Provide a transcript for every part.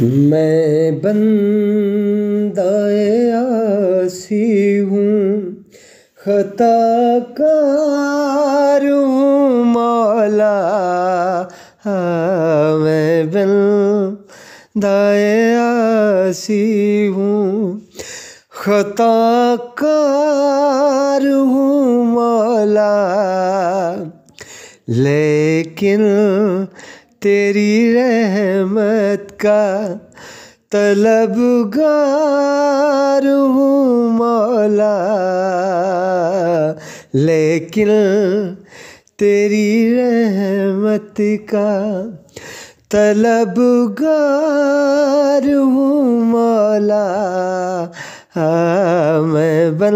मैं बंदा आसी हूँ खताकार हूँ मौला हाँ मैं बंदा दयासी हूँ खताकार माला मौला लेकिन तेरी रहमत का गार हूँ मौला लेकिन तेरी रहमत का गार हूँ मौला आ, हाँ, मैं बल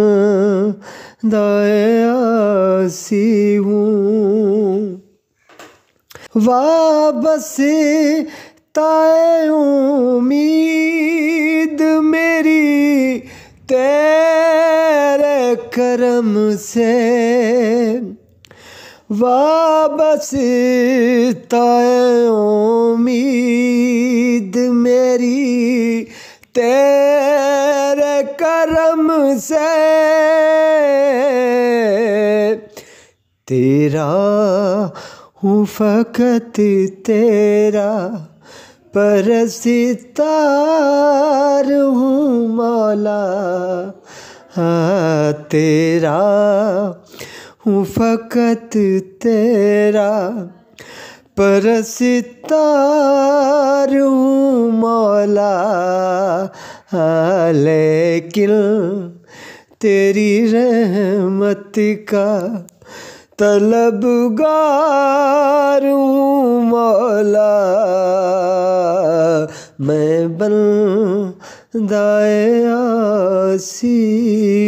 दया सी हूँ वाबस ताए उम्मीद मेरी तेरे करम से वाबस ताए उम्मीद मेरी तेरे करम से तेरा हूँ फकत तेरा परसितार हूँ मौला हाँ तेरा हूँ फकत तेरा परसितार हूँ मौला हाँ लेकिन तेरी रहमत का तलब हूँ मौला मैं बल दाया सी